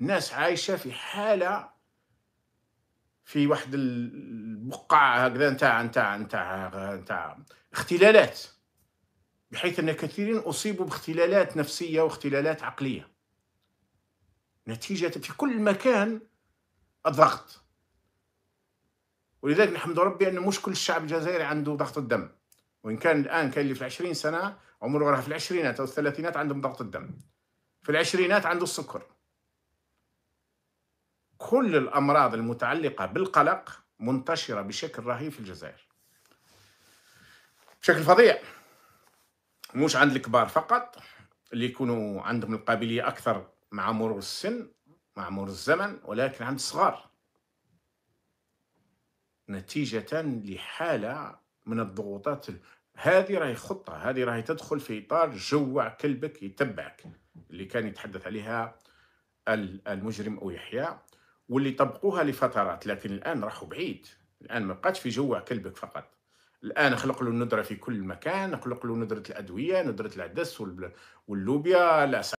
الناس عايشه في حاله في واحد البقعه هكذا نتاع نتاع نتاع نتاع اختلالات بحيث ان كثيرين اصيبوا باختلالات نفسيه واختلالات عقليه نتيجه في كل مكان الضغط ولذلك نحمد ربي ان مش كل الشعب الجزائري عنده ضغط الدم وان كان الان كان اللي في العشرين سنه عمره راه في العشرينات او الثلاثينات عندهم ضغط الدم في العشرينات عنده السكر كل الأمراض المتعلقة بالقلق منتشرة بشكل رهيب في الجزائر بشكل فظيع مش عند الكبار فقط اللي يكونوا عندهم القابلية أكثر مع مرور السن مع مرور الزمن ولكن عند الصغار نتيجة لحالة من الضغوطات هذه راهي خطة هذه راهي تدخل في إطار جوع كلبك يتبعك اللي كان يتحدث عليها المجرم أو يحيى واللي طبقوها لفترات لكن الان راحوا بعيد الان ما بقاتش في جوع كلبك فقط الان خلق له الندره في كل مكان خلق له ندره الادويه ندره العدس واللوبيا لا